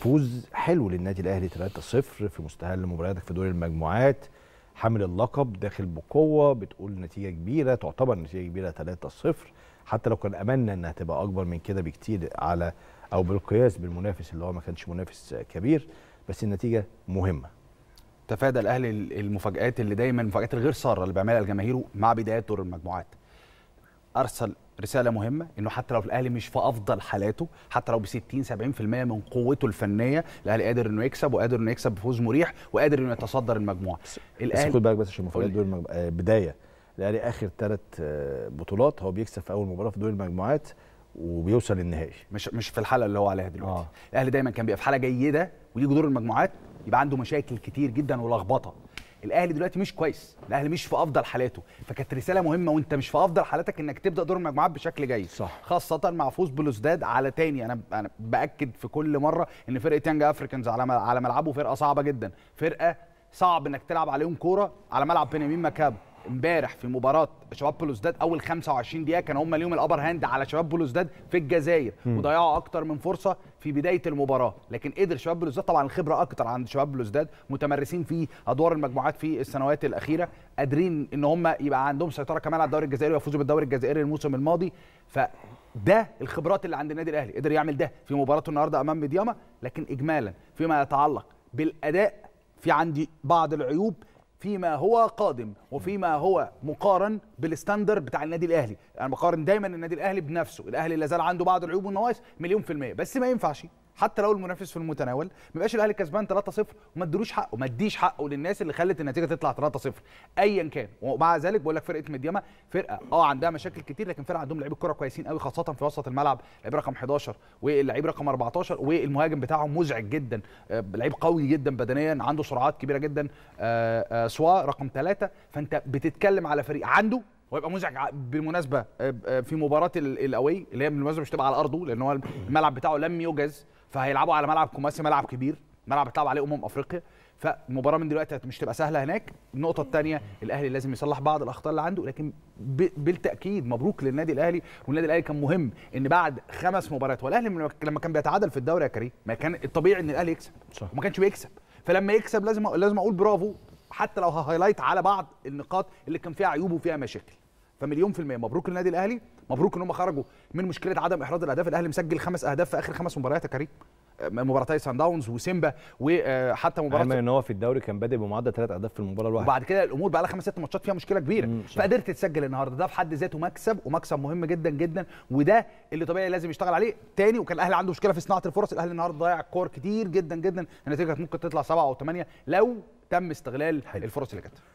فوز حلو للنادي الاهلي 3-0 في مستهل مبارياتك في دور المجموعات حامل اللقب داخل بقوه بتقول نتيجه كبيره تعتبر نتيجه كبيره 3-0 حتى لو كان املنا انها تبقى اكبر من كده بكتير على او بالقياس بالمنافس اللي هو ما كانش منافس كبير بس النتيجه مهمه تفادى الاهلي المفاجات اللي دايما المفاجات الغير ساره اللي بيعملها لجماهيره مع بدايه دور المجموعات ارسل رساله مهمه انه حتى لو الاهلي مش في افضل حالاته حتى لو ب 60 70% من قوته الفنيه الاهلي قادر انه يكسب وقادر انه يكسب بفوز مريح وقادر انه يتصدر المجموعه الاهلي بس خد بالك بس عشان مفاجاه دور المجموعة آه بدايه الاهلي اخر ثلاث آه، بطولات هو بيكسب في اول مباراه في دور المجموعات وبيوصل للنهائي مش مش في الحاله اللي هو عليها دلوقتي آه. الاهلي دايما كان بيبقى في حاله جيده ويجي دور المجموعات يبقى عنده مشاكل كتير جدا ولخبطه الاهلي دلوقتي مش كويس الاهلي مش في افضل حالاته فكانت رساله مهمه وانت مش في افضل حالاتك انك تبدا دور المجموعات بشكل جيد صح. خاصه مع فوز بلوزداد على تاني انا انا باكد في كل مره ان فرقه يانج افريكانز على على ملعبه فرقه صعبه جدا فرقه صعب انك تلعب عليهم كوره على ملعب بنيامين مكابو امبارح في مباراه شباب بلوزداد اول 25 دقيقه كان هم ليهم الابر هاند على شباب بلوزداد في الجزائر وضيعوا اكتر من فرصه في بدايه المباراه لكن قدر شباب بلوزداد طبعا الخبره اكتر عند شباب بلوزداد متمرسين في ادوار المجموعات في السنوات الاخيره قادرين ان هم يبقى عندهم سيطره كمان على الدوري الجزائري ويفوزوا بالدوري الجزائري الموسم الماضي فده الخبرات اللي عند النادي الاهلي قدر يعمل ده في مباراته النهارده امام ميدياما لكن اجمالا فيما يتعلق بالاداء في عندي بعض العيوب فيما هو قادم وفيما هو مقارن بالستاندر بتاع النادي الاهلي انا بقارن دايما النادي الاهلي بنفسه الاهلي لا زال عنده بعض العيوب والنواقص مليون في الميه بس ما ينفعش حتى لو المنافس في المتناول ما يبقاش الاهلي كسبان 3-0 وما ادلوش حقه ما اديش حقه للناس اللي خلت النتيجه تطلع 3-0 ايا كان ومع ذلك بقول لك فرقه مدياما فرقه اه عندها مشاكل كتير لكن فرقه عندهم لعيبه كوره كويسين قوي خاصه في وسط الملعب لعيب رقم 11 واللعيب رقم 14 والمهاجم بتاعهم مزعج جدا آه، لعيب قوي جدا بدنيا عنده سرعات كبيره جدا آه، آه، سوا رقم 3 فانت بتتكلم على فريق عنده ويبقى مزعج بالمناسبه في مباراه الاوي اللي هي بالمناسبه مش تبقى على ارضه لان هو الملعب بتاعه لم يجز فهيلعبوا على ملعب كوماسي ملعب كبير ملعب بتلعب عليه امم افريقيا فمباراه من دلوقتي مش تبقى سهله هناك النقطه الثانيه الاهلي لازم يصلح بعض الاخطاء اللي عنده لكن بالتاكيد مبروك للنادي الاهلي والنادي الاهلي كان مهم ان بعد خمس مباريات والاهلي لما كان بيتعادل في الدوري يا كريم ما كان الطبيعي ان الاهلي يكسب صح. وما كانش بيكسب فلما يكسب لازم لازم اقول برافو حتى لو هايلايت على بعض النقاط اللي كان فيها عيوب وفيها مشاكل فمليون في المية مبروك للنادي الاهلي مبروك ان هم خرجوا من مشكله عدم احراز الاهداف الاهلي مسجل خمس اهداف في اخر خمس مباريات يا كريم آه، مباراتي سان داونز وسيمبا وحتى آه، مباراه ان هو في الدوري كان بادئ بمعدل ثلاث اهداف في المباراه الواحده وبعد كده الامور بقى لها خمس ست ماتشات فيها مشكله كبيره فقدرت تسجل النهارده ده في حد ذاته مكسب ومكسب مهم جدا جدا وده اللي طبيعي لازم يشتغل عليه تاني وكان الاهلي عنده مشكله في صناعه الفرص الاهلي النهارده ضيع كور كتير جدا جدا النتيجه ممكن تطلع سبعه او ثمانيه لو تم استغلال حلو. الفرص اللي جت